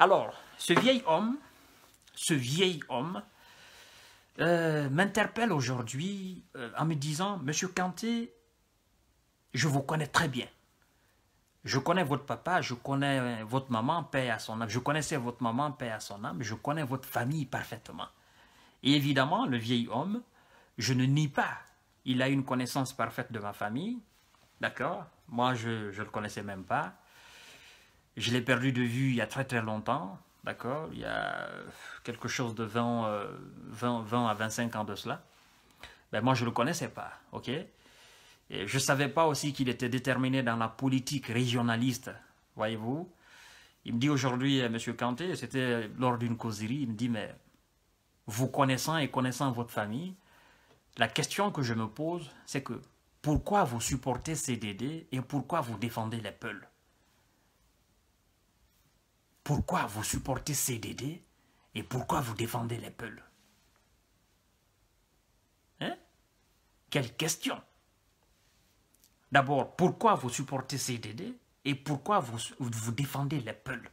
Alors, ce vieil homme, ce vieil homme, euh, m'interpelle aujourd'hui euh, en me disant, Monsieur Kanté, je vous connais très bien. Je connais votre papa, je connais euh, votre maman, paix à son âme. Je connaissais votre maman, paix à son âme. Je connais votre famille parfaitement. Et évidemment, le vieil homme, je ne nie pas. Il a une connaissance parfaite de ma famille. D'accord Moi, je ne le connaissais même pas. Je l'ai perdu de vue il y a très très longtemps, d'accord Il y a quelque chose de 20, 20, euh, à 25 ans de cela. Mais ben, moi, je ne le connaissais pas, ok Et Je ne savais pas aussi qu'il était déterminé dans la politique régionaliste, voyez-vous Il me dit aujourd'hui, euh, M. Kanté, c'était lors d'une causerie, il me dit, mais vous connaissant et connaissant votre famille, la question que je me pose, c'est que pourquoi vous supportez CDD et pourquoi vous défendez les pourquoi vous supportez CDD et pourquoi vous défendez les peuls Hein Quelle question D'abord, pourquoi vous supportez CDD et pourquoi vous, défendez les peuls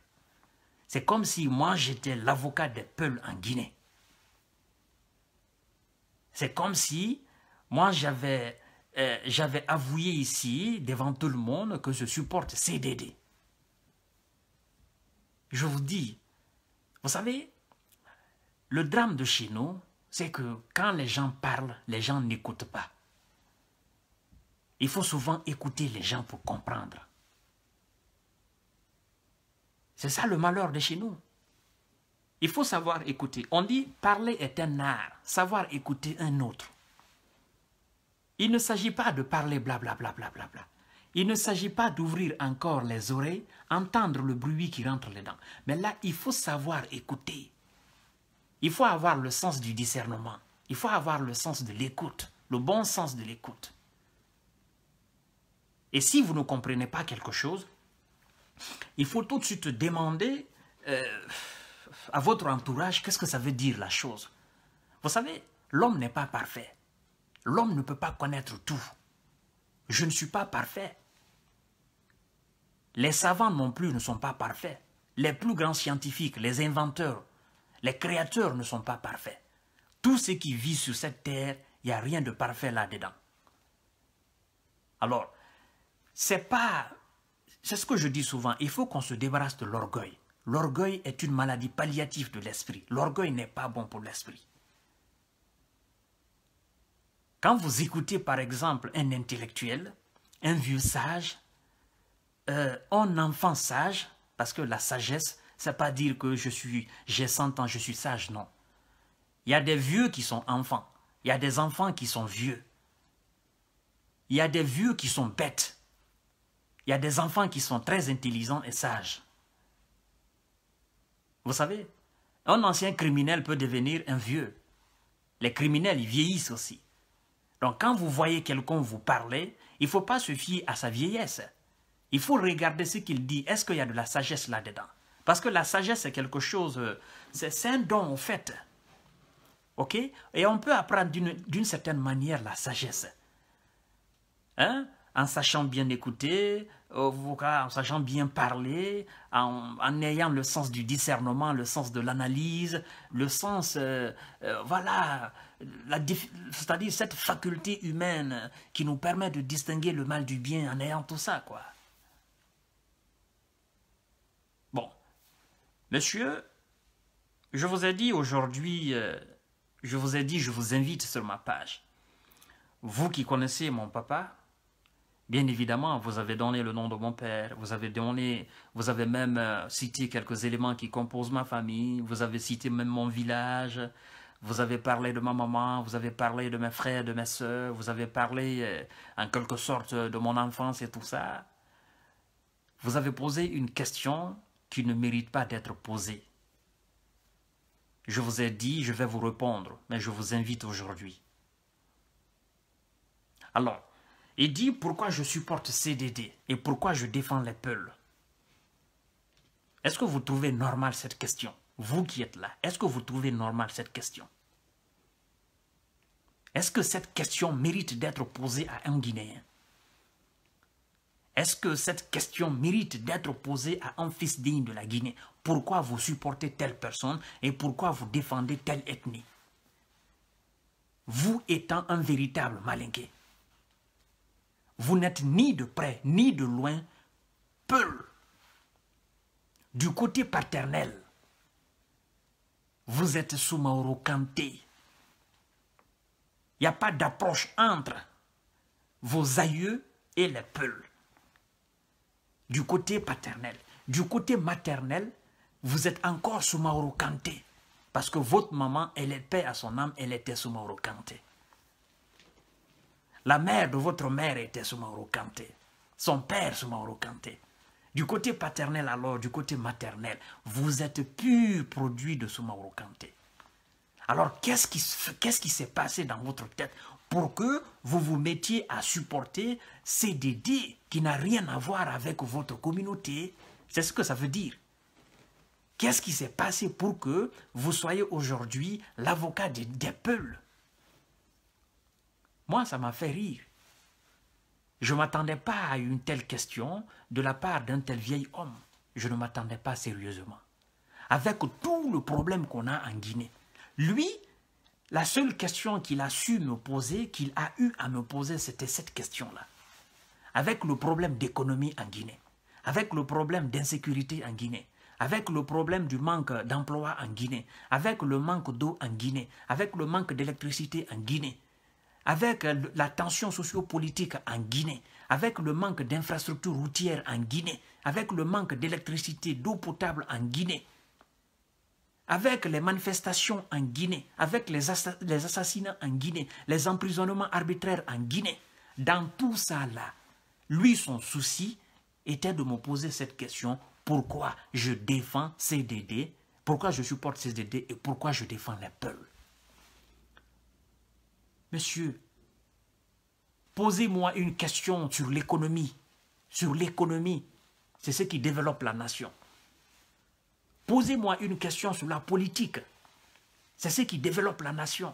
C'est comme si moi j'étais l'avocat des peuls en Guinée. C'est comme si moi euh, j'avais avoué ici devant tout le monde que je supporte CDD. Je vous dis, vous savez, le drame de chez nous, c'est que quand les gens parlent, les gens n'écoutent pas. Il faut souvent écouter les gens pour comprendre. C'est ça le malheur de chez nous. Il faut savoir écouter. On dit parler est un art, savoir écouter un autre. Il ne s'agit pas de parler blablabla. Il ne s'agit pas d'ouvrir encore les oreilles, entendre le bruit qui rentre les dents. Mais là, il faut savoir écouter. Il faut avoir le sens du discernement. Il faut avoir le sens de l'écoute, le bon sens de l'écoute. Et si vous ne comprenez pas quelque chose, il faut tout de suite demander euh, à votre entourage qu'est-ce que ça veut dire la chose. Vous savez, l'homme n'est pas parfait. L'homme ne peut pas connaître tout. Je ne suis pas parfait. Les savants non plus ne sont pas parfaits. Les plus grands scientifiques, les inventeurs, les créateurs ne sont pas parfaits. Tout ce qui vit sur cette terre, il n'y a rien de parfait là-dedans. Alors, c'est pas... C'est ce que je dis souvent, il faut qu'on se débarrasse de l'orgueil. L'orgueil est une maladie palliative de l'esprit. L'orgueil n'est pas bon pour l'esprit. Quand vous écoutez par exemple un intellectuel, un vieux sage, euh, un enfant sage, parce que la sagesse, c'est pas dire que je suis, j'ai 100 ans, je suis sage, non. Il y a des vieux qui sont enfants, il y a des enfants qui sont vieux, il y a des vieux qui sont bêtes, il y a des enfants qui sont très intelligents et sages. Vous savez, un ancien criminel peut devenir un vieux. Les criminels, ils vieillissent aussi. Donc quand vous voyez quelqu'un vous parler, il ne faut pas se fier à sa vieillesse. Il faut regarder ce qu'il dit. Est-ce qu'il y a de la sagesse là-dedans Parce que la sagesse, c'est quelque chose, c'est un don en fait. OK Et on peut apprendre d'une certaine manière la sagesse. Hein en sachant bien écouter, en sachant bien parler, en, ayant le sens du discernement, le sens de l'analyse, le sens, euh, euh, voilà, c'est-à-dire cette faculté humaine qui nous permet de distinguer le mal du bien en ayant tout ça, quoi. Monsieur, je vous ai dit aujourd'hui, euh, je vous ai dit, je vous invite sur ma page. Vous qui connaissez mon papa, bien évidemment, vous avez donné le nom de mon père, vous avez donné, vous avez même euh, cité quelques éléments qui composent ma famille, vous avez cité même mon village, vous avez parlé de ma maman, vous avez parlé de mes frères, de mes soeurs, vous avez parlé euh, en quelque sorte de mon enfance et tout ça. Vous avez posé une question qui ne méritent pas d'être posé. Je vous ai dit, je vais vous répondre, mais je vous invite aujourd'hui. Alors, il dit pourquoi je supporte CDD et pourquoi je défends les peuls. Est-ce que vous trouvez normal cette question Vous qui êtes là, est-ce que vous trouvez normal cette question Est-ce que cette question mérite d'être posée à un Guinéen est-ce que cette question mérite d'être posée à un fils digne de la Guinée Pourquoi vous supportez telle personne et pourquoi vous défendez telle ethnie Vous étant un véritable malinqué, vous n'êtes ni de près ni de loin peul. Du côté paternel, vous êtes sous Mauro Il n'y a pas d'approche entre vos aïeux et les peuls du côté paternel. Du côté maternel, vous êtes encore sous Kanté. Parce que votre maman, elle est paix à son âme, elle était Soumaoro La mère de votre mère était Soumaoro Son père, sous Kanté. Du côté paternel alors, du côté maternel, vous êtes pur produit de Soumaoro Alors, qu'est-ce qui s'est passé dans votre tête pour que vous vous mettiez à supporter ces dédits qui n'ont rien à voir avec votre communauté. C'est ce que ça veut dire. Qu'est-ce qui s'est passé pour que vous soyez aujourd'hui l'avocat des, peuples? Moi, ça m'a fait rire. Je ne m'attendais pas à une telle question de la part d'un tel vieil homme. Je ne m'attendais pas sérieusement. Avec tout le problème qu'on a en Guinée, lui, la seule question qu'il a su me poser, qu'il a eu à me poser, c'était cette question-là. Avec le problème d'économie en Guinée, avec le problème d'insécurité en Guinée, avec le problème du manque d'emploi en Guinée, avec le manque d'eau en Guinée, avec le manque d'électricité en Guinée, avec la tension sociopolitique en Guinée, avec le manque d'infrastructures routières en Guinée, avec le manque d'électricité, d'eau potable en Guinée, avec les manifestations en Guinée, avec les, assassinats en Guinée, les emprisonnements arbitraires en Guinée, dans tout ça là, lui, son souci était de me poser cette question, pourquoi je défends CDD, pourquoi je supporte CDD et pourquoi je défends les peuples. Monsieur, posez-moi une question sur l'économie, sur l'économie, c'est ce qui développe la nation. Posez-moi une question sur la politique. C'est ce qui développe la nation.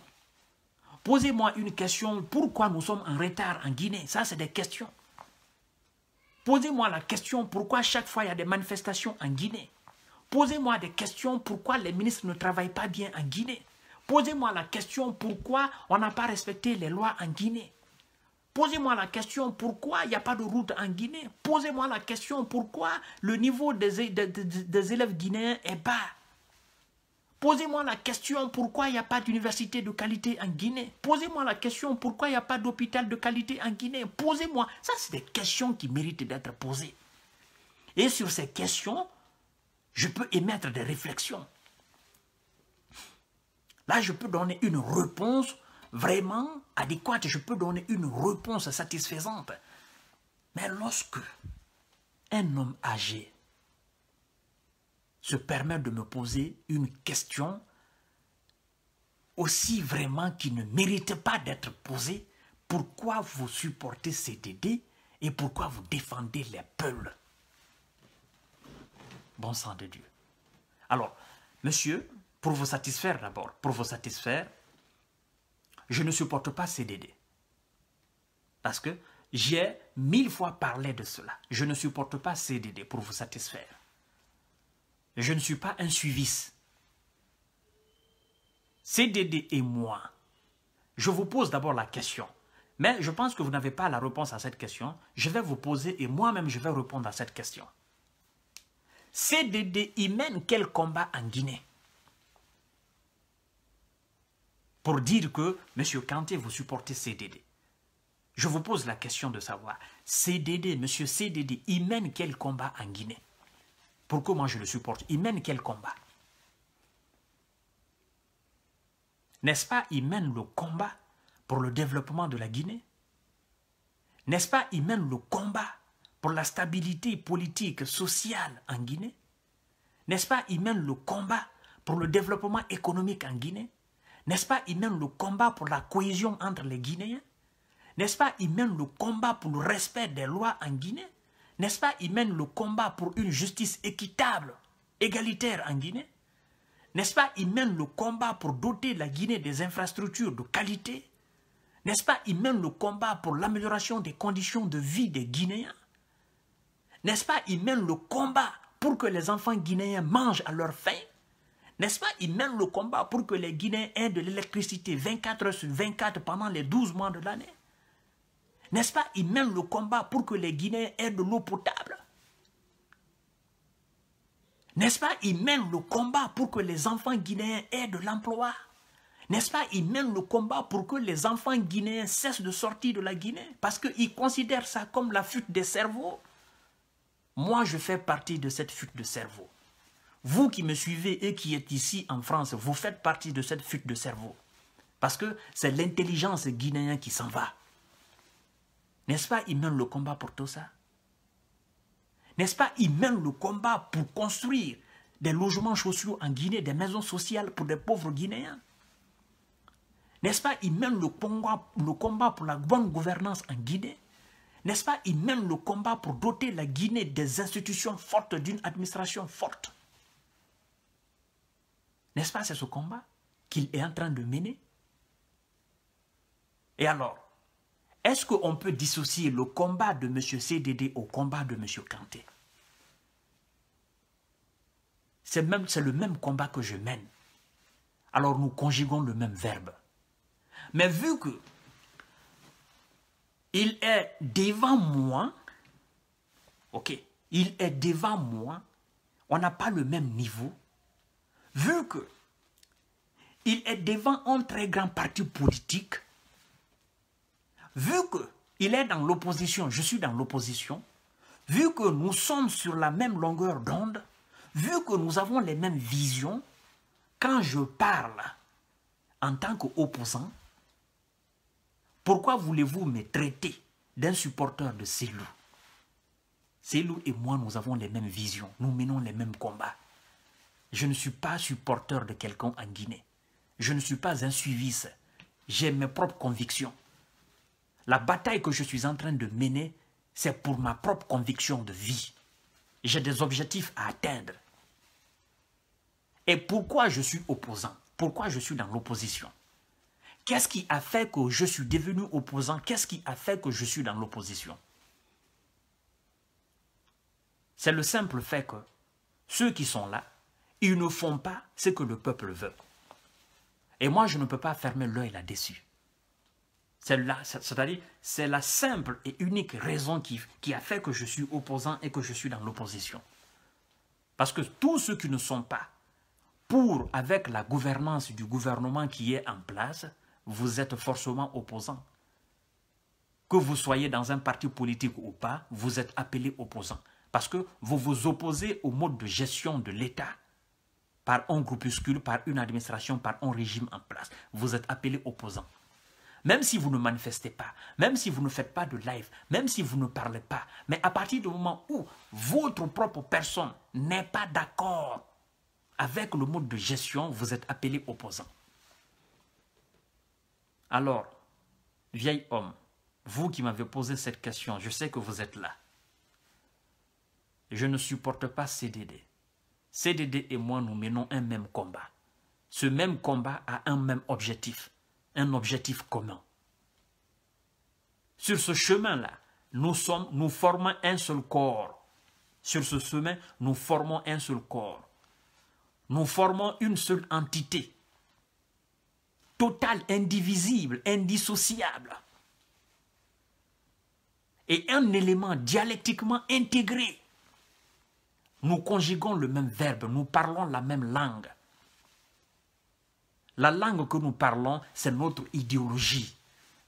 Posez-moi une question, pourquoi nous sommes en retard en Guinée Ça, c'est des questions. Posez-moi la question, pourquoi chaque fois il y a des manifestations en Guinée Posez-moi des questions, pourquoi les ministres ne travaillent pas bien en Guinée Posez-moi la question, pourquoi on n'a pas respecté les lois en Guinée Posez-moi la question pourquoi il n'y a pas de route en Guinée. Posez-moi la question pourquoi le niveau des, élèves guinéens est bas. Posez-moi la question pourquoi il n'y a pas d'université de qualité en Guinée. Posez-moi la question pourquoi il n'y a pas d'hôpital de qualité en Guinée. Posez-moi. Ça, c'est des questions qui méritent d'être posées. Et sur ces questions, je peux émettre des réflexions. Là, je peux donner une réponse vraiment adéquate, je peux donner une réponse satisfaisante. Mais lorsque un homme âgé se permet de me poser une question aussi vraiment qui ne mérite pas d'être posée, pourquoi vous supportez ces dédés et pourquoi vous défendez les peuples Bon sang de Dieu. Alors, monsieur, pour vous satisfaire d'abord, pour vous satisfaire, je ne supporte pas CDD. Parce que j'ai mille fois parlé de cela. Je ne supporte pas CDD pour vous satisfaire. Je ne suis pas un suiviste. CDD et moi, je vous pose d'abord la question. Mais je pense que vous n'avez pas la réponse à cette question. Je vais vous poser et moi-même je vais répondre à cette question. CDD il mène quel combat en Guinée pour dire que, Monsieur Kanté, vous supportez CDD. Je vous pose la question de savoir, CDD, M. CDD, il mène quel combat en Guinée Pourquoi moi je le supporte Il mène quel combat N'est-ce pas, il mène le combat pour le développement de la Guinée N'est-ce pas, il mène le combat pour la stabilité politique, sociale en Guinée N'est-ce pas, il mène le combat pour le développement économique en Guinée n'est-ce pas, il mène le combat pour la cohésion entre les Guinéens N'est-ce pas, il mène le combat pour le respect des lois en Guinée N'est-ce pas, il mène le combat pour une justice équitable, égalitaire en Guinée N'est-ce pas, il mène le combat pour doter la Guinée des infrastructures de qualité N'est-ce pas, il mène le combat pour l'amélioration des conditions de vie des Guinéens N'est-ce pas, il mène le combat pour que les enfants guinéens mangent à leur faim n'est-ce pas Ils mènent le combat pour que les Guinéens aient de l'électricité 24 heures sur 24 pendant les 12 mois de l'année. N'est-ce pas Ils mènent le combat pour que les Guinéens aient de l'eau potable. N'est-ce pas Ils mènent le combat pour que les enfants guinéens aient de l'emploi. N'est-ce pas Ils mènent le combat pour que les enfants guinéens cessent de sortir de la Guinée parce qu'ils considèrent ça comme la fuite des cerveaux. Moi, je fais partie de cette fuite de cerveau. Vous qui me suivez et qui êtes ici en France, vous faites partie de cette fuite de cerveau. Parce que c'est l'intelligence guinéenne qui s'en va. N'est-ce pas, ils mènent le combat pour tout ça N'est-ce pas, ils mènent le combat pour construire des logements sociaux en Guinée, des maisons sociales pour des pauvres Guinéens N'est-ce pas, ils mènent le combat, le combat pour la bonne gouvernance en Guinée N'est-ce pas, ils mènent le combat pour doter la Guinée des institutions fortes, d'une administration forte n'est-ce pas, c'est ce combat qu'il est en train de mener Et alors, est-ce qu'on peut dissocier le combat de M. CDD au combat de M. Kanté C'est le même combat que je mène. Alors nous conjuguons le même verbe. Mais vu que il est devant moi, ok, il est devant moi, on n'a pas le même niveau, vu que il est devant un très grand parti politique, vu qu'il est dans l'opposition, je suis dans l'opposition, vu que nous sommes sur la même longueur d'onde, vu que nous avons les mêmes visions, quand je parle en tant qu'opposant, pourquoi voulez-vous me traiter d'un supporteur de Célou Célou et moi, nous avons les mêmes visions, nous menons les mêmes combats. Je ne suis pas supporteur de quelqu'un en Guinée. Je ne suis pas un suiviste. J'ai mes propres convictions. La bataille que je suis en train de mener, c'est pour ma propre conviction de vie. J'ai des objectifs à atteindre. Et pourquoi je suis opposant Pourquoi je suis dans l'opposition Qu'est-ce qui a fait que je suis devenu opposant Qu'est-ce qui a fait que je suis dans l'opposition C'est le simple fait que ceux qui sont là ils ne font pas ce que le peuple veut. Et moi, je ne peux pas fermer l'œil là-dessus. C'est-à-dire, c'est la simple et unique raison qui, qui a fait que je suis opposant et que je suis dans l'opposition. Parce que tous ceux qui ne sont pas pour, avec la gouvernance du gouvernement qui est en place, vous êtes forcément opposant. Que vous soyez dans un parti politique ou pas, vous êtes appelé opposant. Parce que vous vous opposez au mode de gestion de l'État par un groupuscule, par une administration, par un régime en place. Vous êtes appelé opposant. Même si vous ne manifestez pas, même si vous ne faites pas de live, même si vous ne parlez pas, mais à partir du moment où votre propre personne n'est pas d'accord avec le mode de gestion, vous êtes appelé opposant. Alors, vieil homme, vous qui m'avez posé cette question, je sais que vous êtes là. Je ne supporte pas CDD. CDD et moi, nous menons un même combat. Ce même combat a un même objectif, un objectif commun. Sur ce chemin-là, nous, sommes, nous formons un seul corps. Sur ce chemin, nous formons un seul corps. Nous formons une seule entité, totale, indivisible, indissociable, et un élément dialectiquement intégré nous conjuguons le même verbe, nous parlons la même langue. La langue que nous parlons, c'est notre idéologie.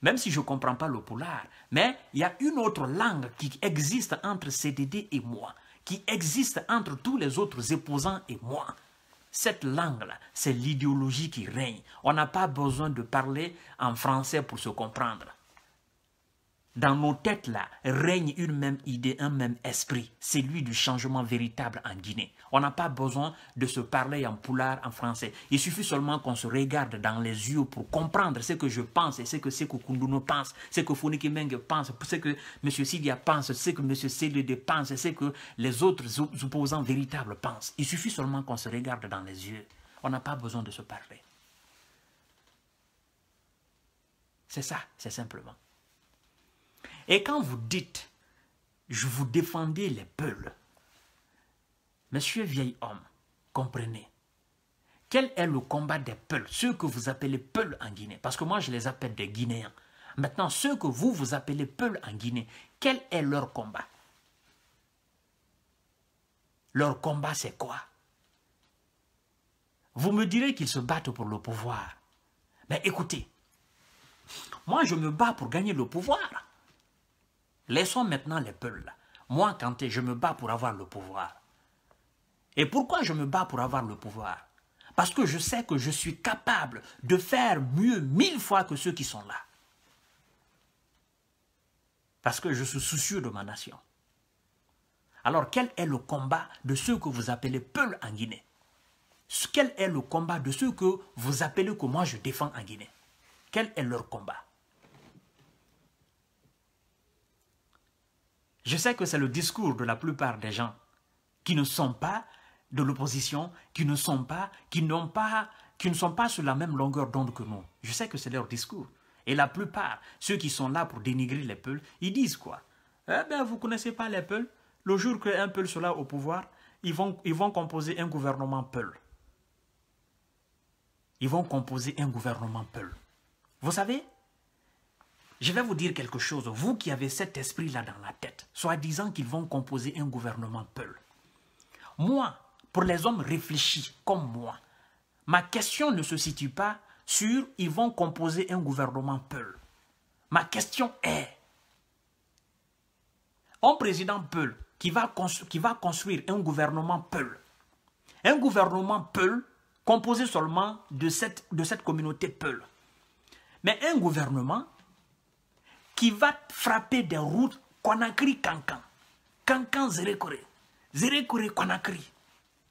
Même si je ne comprends pas le polar, mais il y a une autre langue qui existe entre CDD et moi, qui existe entre tous les autres épousants et moi. Cette langue-là, c'est l'idéologie qui règne. On n'a pas besoin de parler en français pour se comprendre. Dans nos têtes là, règne une même idée, un même esprit, celui du changement véritable en Guinée. On n'a pas besoin de se parler en poulard, en français. Il suffit seulement qu'on se regarde dans les yeux pour comprendre ce que je pense et ce que Sekou Kounduno pense, ce que Foniki Meng pense, ce que M. Sidia pense, ce que M. Selede pense, ce que les autres opposants véritables pensent. Il suffit seulement qu'on se regarde dans les yeux. On n'a pas besoin de se parler. C'est ça, c'est simplement. Et quand vous dites, je vous défendais les peuls, monsieur vieil homme, comprenez, quel est le combat des peuls, ceux que vous appelez peuls en Guinée, parce que moi je les appelle des Guinéens. Maintenant, ceux que vous, vous appelez peuls en Guinée, quel est leur combat Leur combat, c'est quoi Vous me direz qu'ils se battent pour le pouvoir. Mais écoutez, moi je me bats pour gagner le pouvoir. Laissons maintenant les peuples. Moi, quand je me bats pour avoir le pouvoir. Et pourquoi je me bats pour avoir le pouvoir Parce que je sais que je suis capable de faire mieux mille fois que ceux qui sont là. Parce que je suis soucieux de ma nation. Alors, quel est le combat de ceux que vous appelez peuple en Guinée Quel est le combat de ceux que vous appelez que moi je défends en Guinée Quel est leur combat Je sais que c'est le discours de la plupart des gens qui ne sont pas de l'opposition, qui ne sont pas, qui n'ont pas, qui ne sont pas sur la même longueur d'onde que nous. Je sais que c'est leur discours. Et la plupart, ceux qui sont là pour dénigrer les peuples, ils disent quoi Eh bien, vous ne connaissez pas les peuples. Le jour qu'un peuple sera au pouvoir, ils vont, ils vont composer un gouvernement peul. Ils vont composer un gouvernement peul. Vous savez, je vais vous dire quelque chose, vous qui avez cet esprit-là dans la tête, soi-disant qu'ils vont composer un gouvernement Peul. Moi, pour les hommes réfléchis comme moi, ma question ne se situe pas sur ils vont composer un gouvernement Peul. Ma question est, un président Peul qui va, qui va construire un gouvernement Peul, un gouvernement Peul composé seulement de cette, de cette communauté Peul, mais un gouvernement qui va frapper des routes conakry kankan kankan zérékoré Zérékoré-Conakry,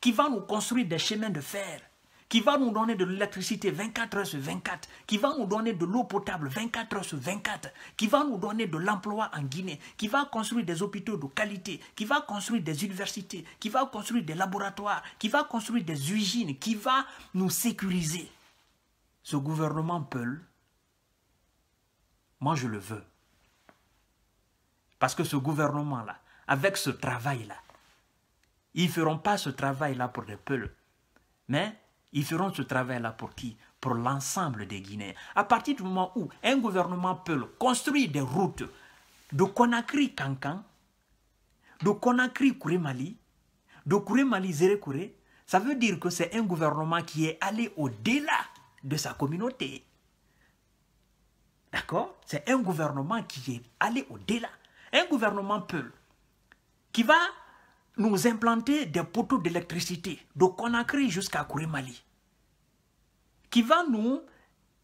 qui va nous construire des chemins de fer, qui va nous donner de l'électricité 24 heures sur 24, qui va nous donner de l'eau potable 24 heures sur 24, qui va nous donner de l'emploi en Guinée, qui va construire des hôpitaux de qualité, qui va construire des universités, qui va construire des laboratoires, qui va construire des usines, qui va nous sécuriser. Ce gouvernement Peul, moi je le veux. Parce que ce gouvernement-là, avec ce travail-là, ils ne feront pas ce travail-là pour les peuples, mais ils feront ce travail-là pour qui Pour l'ensemble des Guinéens. À partir du moment où un gouvernement peut construit des routes de Conakry-Cancan, de Conakry-Kouré-Mali, de Kouré-Mali-Zéré-Kouré, ça veut dire que c'est un gouvernement qui est allé au-delà de sa communauté. D'accord C'est un gouvernement qui est allé au-delà un gouvernement peul qui va nous implanter des poteaux d'électricité de Conakry jusqu'à Kourimali, qui va nous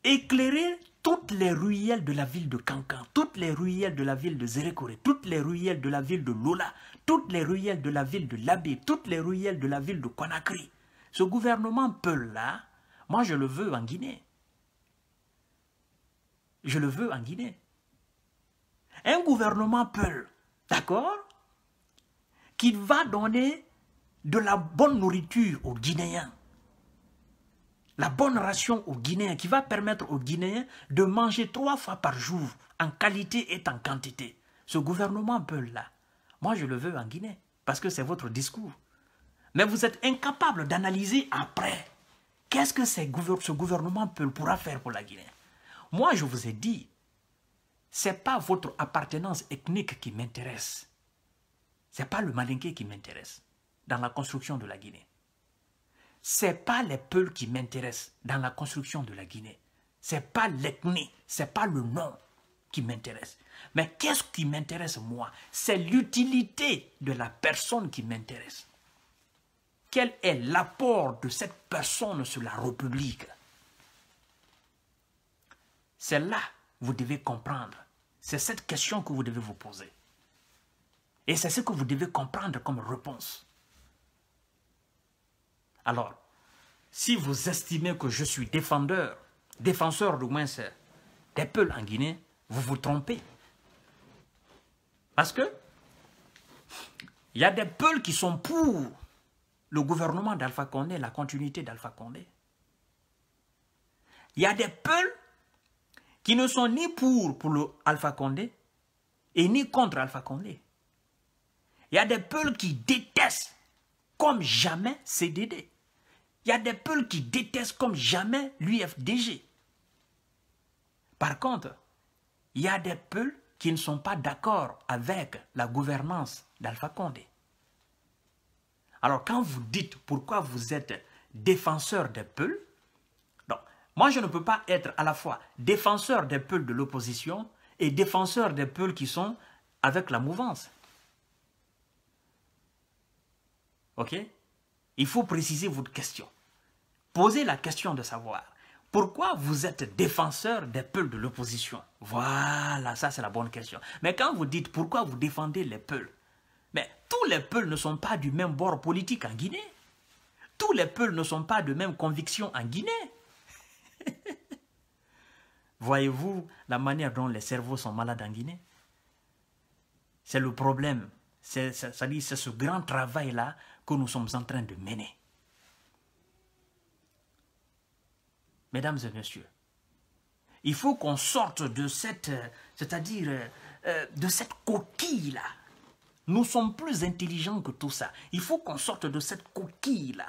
éclairer toutes les ruelles de la ville de Cancan, toutes les ruelles de la ville de Zérékoré, toutes les ruelles de la ville de Lola, toutes les ruelles de la ville de Labé, toutes les ruelles de la ville de Conakry. Ce gouvernement Peul-là, moi je le veux en Guinée. Je le veux en Guinée un gouvernement Peul, d'accord, qui va donner de la bonne nourriture aux Guinéens, la bonne ration aux Guinéens, qui va permettre aux Guinéens de manger trois fois par jour, en qualité et en quantité. Ce gouvernement Peul, là, moi je le veux en Guinée, parce que c'est votre discours. Mais vous êtes incapable d'analyser après. Qu'est-ce que ce gouvernement Peul pourra faire pour la Guinée Moi, je vous ai dit, c'est pas votre appartenance ethnique qui m'intéresse. C'est pas le malinqué qui m'intéresse dans la construction de la Guinée. C'est pas les peuples qui m'intéressent dans la construction de la Guinée. C'est pas l'ethnie, c'est pas le nom qui m'intéresse. Mais qu'est-ce qui m'intéresse moi C'est l'utilité de la personne qui m'intéresse. Quel est l'apport de cette personne sur la République C'est là vous devez comprendre. C'est cette question que vous devez vous poser. Et c'est ce que vous devez comprendre comme réponse. Alors, si vous estimez que je suis défendeur, défenseur du moins des peuples en Guinée, vous vous trompez. Parce que il y a des peuples qui sont pour le gouvernement d'Alpha Condé, la continuité d'Alpha Condé. Il y a des peuples qui ne sont ni pour, pour le Alpha Condé et ni contre Alpha Condé. Il y a des peuples qui détestent comme jamais CDD. Il y a des peuples qui détestent comme jamais l'UFDG. Par contre, il y a des peuples qui ne sont pas d'accord avec la gouvernance d'Alpha Condé. Alors quand vous dites pourquoi vous êtes défenseur des peuples, moi, je ne peux pas être à la fois défenseur des peuples de l'opposition et défenseur des peuples qui sont avec la mouvance. OK Il faut préciser votre question. Posez la question de savoir pourquoi vous êtes défenseur des peuples de l'opposition. Voilà, ça c'est la bonne question. Mais quand vous dites pourquoi vous défendez les peuples, mais tous les peuples ne sont pas du même bord politique en Guinée. Tous les peuples ne sont pas de même conviction en Guinée. Voyez-vous la manière dont les cerveaux sont malades en Guinée C'est le problème. C'est ce grand travail-là que nous sommes en train de mener. Mesdames et messieurs, il faut qu'on sorte de cette, euh, c'est-à-dire euh, euh, de cette coquille-là. Nous sommes plus intelligents que tout ça. Il faut qu'on sorte de cette coquille-là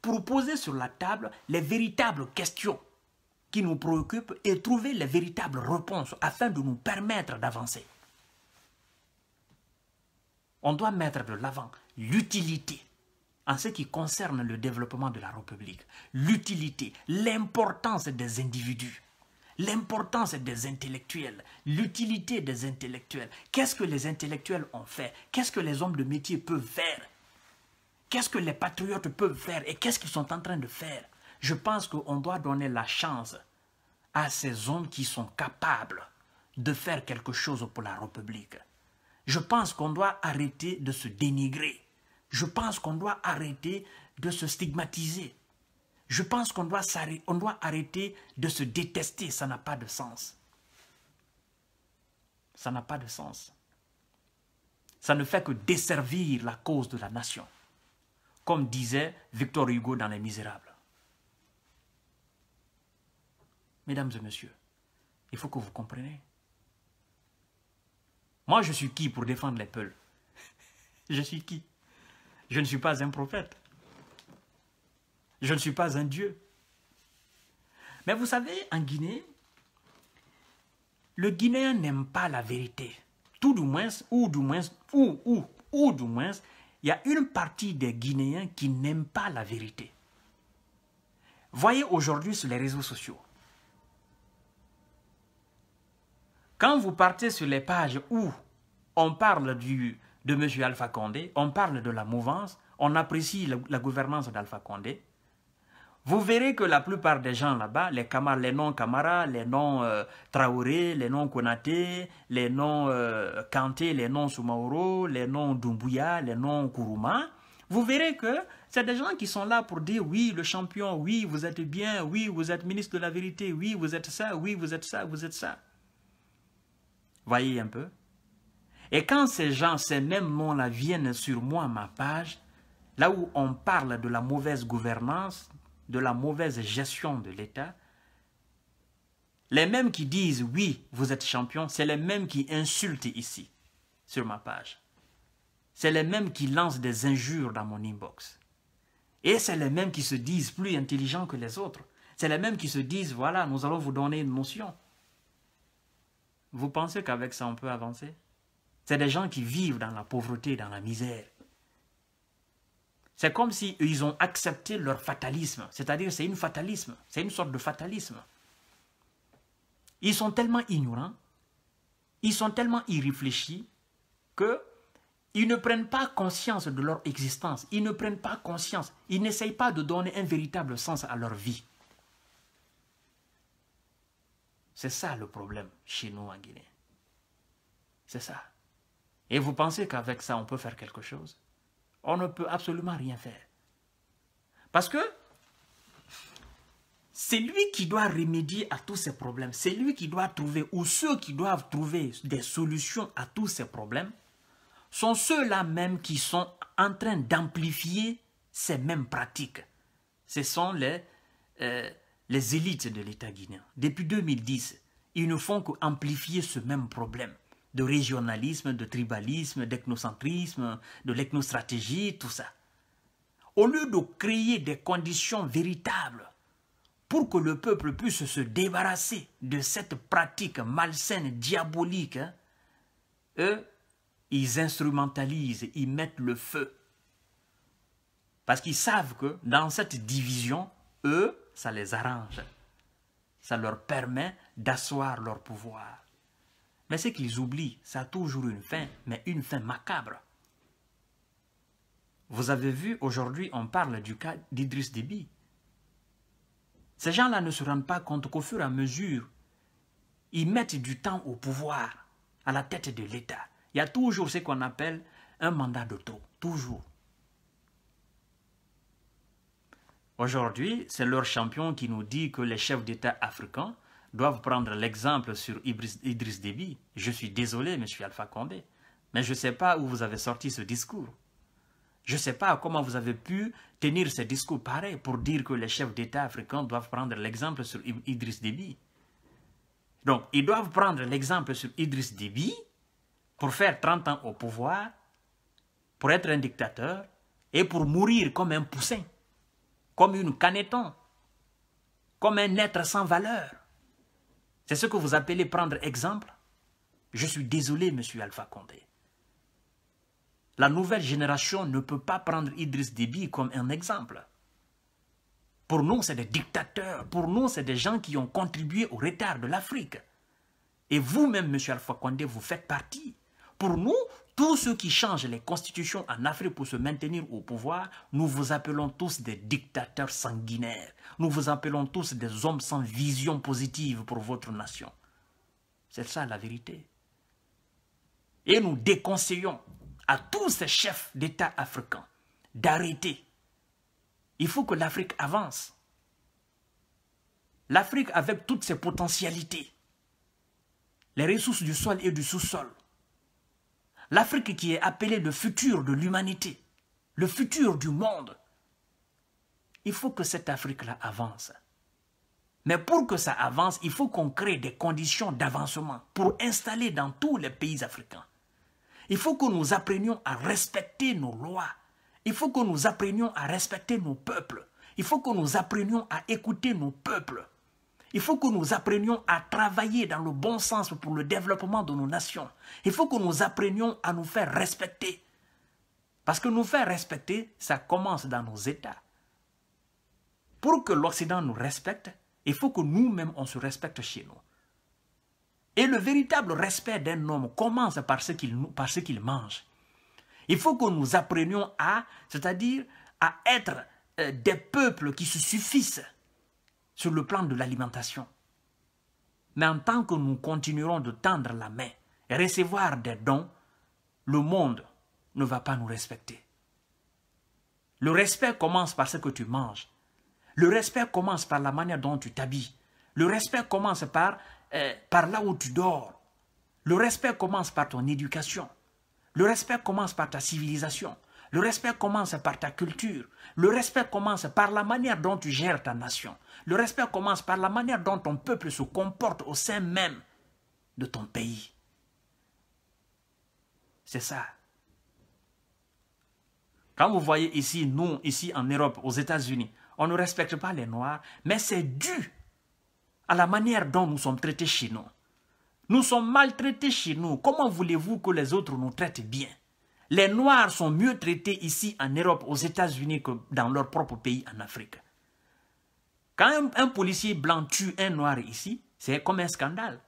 pour poser sur la table les véritables questions qui nous préoccupe et trouver les véritables réponses afin de nous permettre d'avancer. On doit mettre de l'avant l'utilité en ce qui concerne le développement de la République, l'utilité, l'importance des individus, l'importance des intellectuels, l'utilité des intellectuels. Qu'est-ce que les intellectuels ont fait Qu'est-ce que les hommes de métier peuvent faire Qu'est-ce que les patriotes peuvent faire et qu'est-ce qu'ils sont en train de faire je pense qu'on doit donner la chance à ces hommes qui sont capables de faire quelque chose pour la République. Je pense qu'on doit arrêter de se dénigrer. Je pense qu'on doit arrêter de se stigmatiser. Je pense qu'on doit, arrêter de se détester. Ça n'a pas de sens. Ça n'a pas de sens. Ça ne fait que desservir la cause de la nation. Comme disait Victor Hugo dans Les Misérables. mesdames et messieurs, il faut que vous compreniez. Moi, je suis qui pour défendre les peuples? Je suis qui Je ne suis pas un prophète. Je ne suis pas un dieu. Mais vous savez, en Guinée, le Guinéen n'aime pas la vérité. Tout du moins, ou du moins, ou, ou, ou du moins, il y a une partie des Guinéens qui n'aiment pas la vérité. Voyez aujourd'hui sur les réseaux sociaux, Quand vous partez sur les pages où on parle du, de M. Alpha Condé, on parle de la mouvance, on apprécie la, gouvernance d'Alpha Condé, vous verrez que la plupart des gens là-bas, les, les non-Camara, les noms traoré les noms konaté les noms kanté les noms soumaoro les non-Dumbuya, les noms kuruma vous verrez que c'est des gens qui sont là pour dire oui, le champion, oui, vous êtes bien, oui, vous êtes ministre de la vérité, oui, vous êtes ça, oui, vous êtes ça, vous êtes ça. Voyez un peu. Et quand ces gens, ces mêmes noms-là viennent sur moi, ma page, là où on parle de la mauvaise gouvernance, de la mauvaise gestion de l'État, les mêmes qui disent « oui, vous êtes champion », c'est les mêmes qui insultent ici, sur ma page. C'est les mêmes qui lancent des injures dans mon inbox. Et c'est les mêmes qui se disent plus intelligents que les autres. C'est les mêmes qui se disent « voilà, nous allons vous donner une motion ». Vous pensez qu'avec ça, on peut avancer C'est des gens qui vivent dans la pauvreté, dans la misère. C'est comme s'ils ont accepté leur fatalisme. C'est-à-dire, c'est une fatalisme. C'est une sorte de fatalisme. Ils sont tellement ignorants, ils sont tellement irréfléchis qu'ils ne prennent pas conscience de leur existence. Ils ne prennent pas conscience. Ils n'essayent pas de donner un véritable sens à leur vie. C'est ça le problème chez nous en Guinée. C'est ça. Et vous pensez qu'avec ça, on peut faire quelque chose On ne peut absolument rien faire. Parce que c'est lui qui doit remédier à tous ces problèmes. C'est lui qui doit trouver, ou ceux qui doivent trouver des solutions à tous ces problèmes, sont ceux-là même qui sont en train d'amplifier ces mêmes pratiques. Ce sont les, euh, les élites de l'État guinéen. Depuis 2010, ils ne font qu'amplifier ce même problème de régionalisme, de tribalisme, d'ethnocentrisme, de l'ethnostratégie, tout ça. Au lieu de créer des conditions véritables pour que le peuple puisse se débarrasser de cette pratique malsaine, diabolique, hein, eux, ils instrumentalisent, ils mettent le feu. Parce qu'ils savent que dans cette division, eux, ça les arrange. Ça leur permet d'asseoir leur pouvoir. Mais ce qu'ils oublient, ça a toujours une fin, mais une fin macabre. Vous avez vu, aujourd'hui, on parle du cas d'Idriss Déby. Ces gens-là ne se rendent pas compte qu'au fur et à mesure, ils mettent du temps au pouvoir, à la tête de l'État. Il y a toujours ce qu'on appelle un mandat d'auto, toujours. Aujourd'hui, c'est leur champion qui nous dit que les chefs d'État africains doivent prendre l'exemple sur Idriss Déby. Je suis désolé, suis Alpha Condé, mais je ne sais pas où vous avez sorti ce discours. Je ne sais pas comment vous avez pu tenir ce discours pareil pour dire que les chefs d'État africains doivent prendre l'exemple sur Idriss Déby. Donc, ils doivent prendre l'exemple sur Idriss Déby pour faire 30 ans au pouvoir, pour être un dictateur et pour mourir comme un poussin comme une caneton, comme un être sans valeur. C'est ce que vous appelez prendre exemple Je suis désolé, monsieur Alpha Condé. La nouvelle génération ne peut pas prendre Idriss Déby comme un exemple. Pour nous, c'est des dictateurs. Pour nous, c'est des gens qui ont contribué au retard de l'Afrique. Et vous-même, monsieur Alpha Condé, vous faites partie. Pour nous, tous ceux qui changent les constitutions en Afrique pour se maintenir au pouvoir, nous vous appelons tous des dictateurs sanguinaires. Nous vous appelons tous des hommes sans vision positive pour votre nation. C'est ça la vérité. Et nous déconseillons à tous ces chefs d'État africains d'arrêter. Il faut que l'Afrique avance. L'Afrique avec toutes ses potentialités, les ressources du sol et du sous-sol, L'Afrique qui est appelée le futur de l'humanité, le futur du monde. Il faut que cette Afrique-là avance. Mais pour que ça avance, il faut qu'on crée des conditions d'avancement pour installer dans tous les pays africains. Il faut que nous apprenions à respecter nos lois. Il faut que nous apprenions à respecter nos peuples. Il faut que nous apprenions à écouter nos peuples. Il faut que nous apprenions à travailler dans le bon sens pour le développement de nos nations. Il faut que nous apprenions à nous faire respecter. Parce que nous faire respecter, ça commence dans nos États. Pour que l'Occident nous respecte, il faut que nous-mêmes, on se respecte chez nous. Et le véritable respect d'un homme commence par ce qu'il mange. Il faut que nous apprenions à, c'est-à-dire à être euh, des peuples qui se suffisent sur le plan de l'alimentation. Mais en tant que nous continuerons de tendre la main et recevoir des dons, le monde ne va pas nous respecter. Le respect commence par ce que tu manges. Le respect commence par la manière dont tu t'habilles. Le respect commence par, euh, par là où tu dors. Le respect commence par ton éducation. Le respect commence par ta civilisation. Le respect commence par ta culture. Le respect commence par la manière dont tu gères ta nation. Le respect commence par la manière dont ton peuple se comporte au sein même de ton pays. C'est ça. Quand vous voyez ici, nous, ici en Europe, aux États-Unis, on ne respecte pas les Noirs, mais c'est dû à la manière dont nous sommes traités chez nous. Nous sommes maltraités chez nous. Comment voulez-vous que les autres nous traitent bien Les Noirs sont mieux traités ici en Europe, aux États-Unis que dans leur propre pays en Afrique. Quand un, policier blanc tue un noir ici, c'est comme un scandale.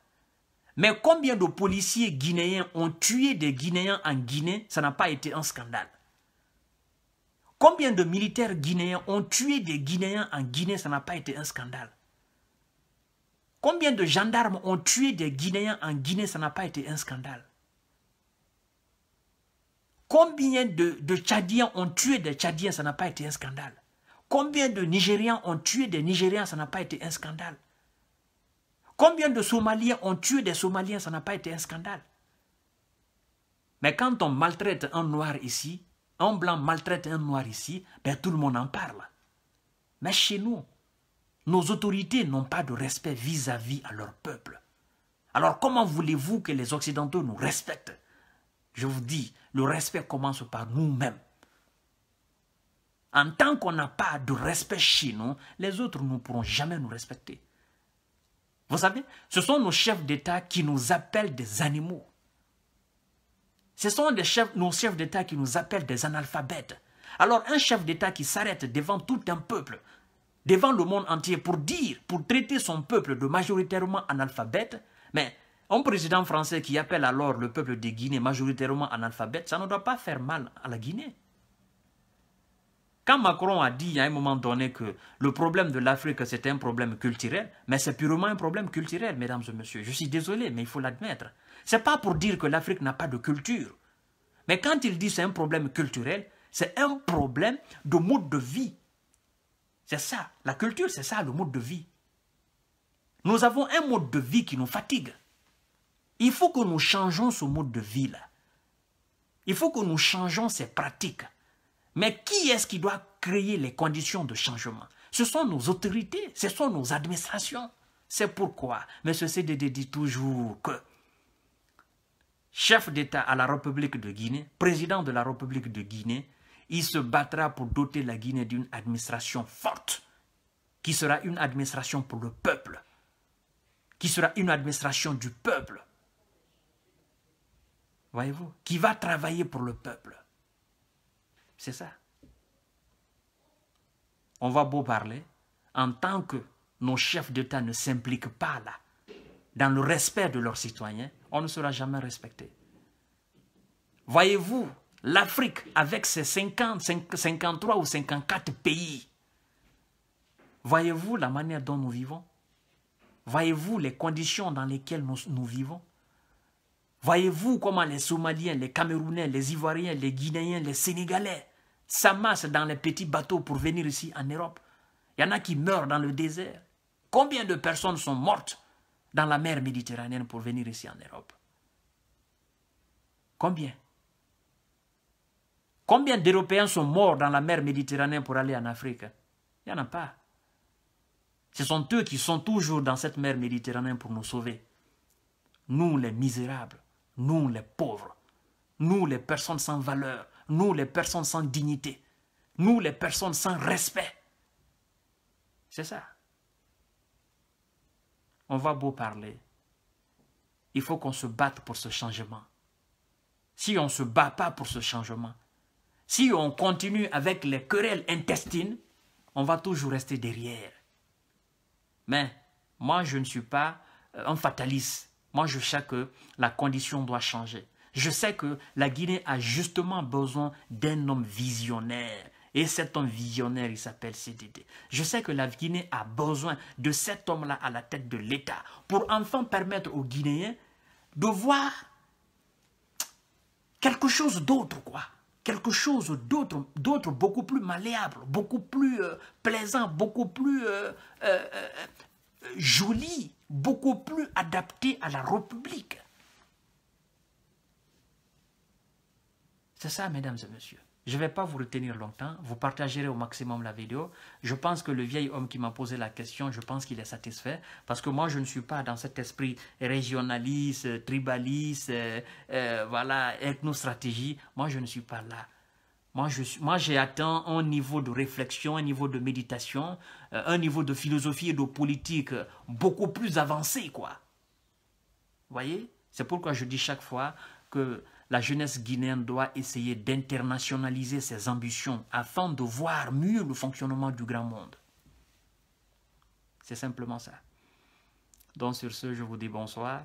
Mais combien de policiers guinéens ont tué des Guinéens en Guinée, ça n'a pas été un scandale. Combien de militaires guinéens ont tué des Guinéens en Guinée, ça n'a pas été un scandale. Combien de gendarmes ont tué des Guinéens en Guinée, ça n'a pas été un scandale. Combien de, de Tchadiens ont tué des Tchadiens, ça n'a pas été un scandale. Combien de Nigériens ont tué des Nigériens, ça n'a pas été un scandale. Combien de Somaliens ont tué des Somaliens, ça n'a pas été un scandale. Mais quand on maltraite un noir ici, un blanc maltraite un noir ici, ben tout le monde en parle. Mais chez nous, nos autorités n'ont pas de respect vis -à, -vis à leur peuple. Alors comment voulez-vous que les Occidentaux nous respectent Je vous dis, le respect commence par nous-mêmes. En tant qu'on n'a pas de respect chez nous, les autres ne pourront jamais nous respecter. Vous savez, ce sont nos chefs d'État qui nous appellent des animaux. Ce sont des nos chefs d'État qui nous appellent des analphabètes. Alors un chef d'État qui s'arrête devant tout un peuple, devant le monde entier, pour dire, pour traiter son peuple de majoritairement analphabète, mais un président français qui appelle alors le peuple de Guinée majoritairement analphabète, ça ne doit pas faire mal à la Guinée. Quand Macron a dit à un moment donné que le problème de l'Afrique, c'est un problème culturel, mais c'est purement un problème culturel, mesdames et messieurs. Je suis désolé, mais il faut l'admettre. Ce n'est pas pour dire que l'Afrique n'a pas de culture. Mais quand il dit que c'est un problème culturel, c'est un problème de mode de vie. C'est ça. La culture, c'est ça, le mode de vie. Nous avons un mode de vie qui nous fatigue. Il faut que nous changeons ce mode de vie-là. Il faut que nous changeons ces pratiques. Mais qui est-ce qui doit créer les conditions de changement Ce sont nos autorités, ce sont nos administrations. C'est pourquoi M. CDD dit toujours que chef d'État à la République de Guinée, président de la République de Guinée, il se battra pour doter la Guinée d'une administration forte, qui sera une administration pour le peuple, qui sera une administration du peuple, voyez-vous, qui va travailler pour le peuple. C'est ça. On va beau parler, en tant que nos chefs d'État ne s'impliquent pas là, dans le respect de leurs citoyens, on ne sera jamais respecté. Voyez-vous, l'Afrique, avec ses 53 ou 54 pays, voyez-vous la manière dont nous vivons Voyez-vous les conditions dans lesquelles nous vivons Voyez-vous comment les Somaliens, les Camerounais, les Ivoiriens, les Guinéens, les Sénégalais s'amassent dans les petits bateaux pour venir ici en Europe. Il y en a qui meurent dans le désert. Combien de personnes sont mortes dans la mer Méditerranéenne pour venir ici en Europe Combien Combien d'Européens sont morts dans la mer Méditerranée pour aller en Afrique Il n'y en a pas. Ce sont eux qui sont toujours dans cette mer Méditerranée pour nous sauver. Nous, les misérables nous les pauvres, nous les personnes sans valeur, nous les personnes sans dignité, nous les personnes sans respect. C'est ça. On va beau parler. Il faut qu'on se batte pour ce changement. Si on ne se bat pas pour ce changement, si on continue avec les querelles intestines, on va toujours rester derrière. Mais moi, je ne suis pas euh, un fataliste. Moi, je sais que la condition doit changer. Je sais que la Guinée a justement besoin d'un homme visionnaire. Et cet homme visionnaire, il s'appelle CDD. Je sais que la Guinée a besoin de cet homme-là à la tête de l'État pour enfin permettre aux Guinéens de voir quelque chose d'autre, quoi. Quelque chose d'autre, d'autre beaucoup plus malléable, beaucoup plus euh, plaisant, beaucoup plus euh, euh, joli, beaucoup plus adapté à la République. C'est ça, mesdames et messieurs. Je ne vais pas vous retenir longtemps. Vous partagerez au maximum la vidéo. Je pense que le vieil homme qui m'a posé la question, je pense qu'il est satisfait. Parce que moi, je ne suis pas dans cet esprit régionaliste, tribaliste, euh, euh voilà, ethnostratégie. Moi, je ne suis pas là. Moi, j'ai atteint un niveau de réflexion, un niveau de méditation, euh, un niveau de philosophie et de politique euh, beaucoup plus avancé, quoi. Vous voyez C'est pourquoi je dis chaque fois que la jeunesse guinéenne doit essayer d'internationaliser ses ambitions afin de voir mieux le fonctionnement du grand monde. C'est simplement ça. Donc sur ce, je vous dis bonsoir.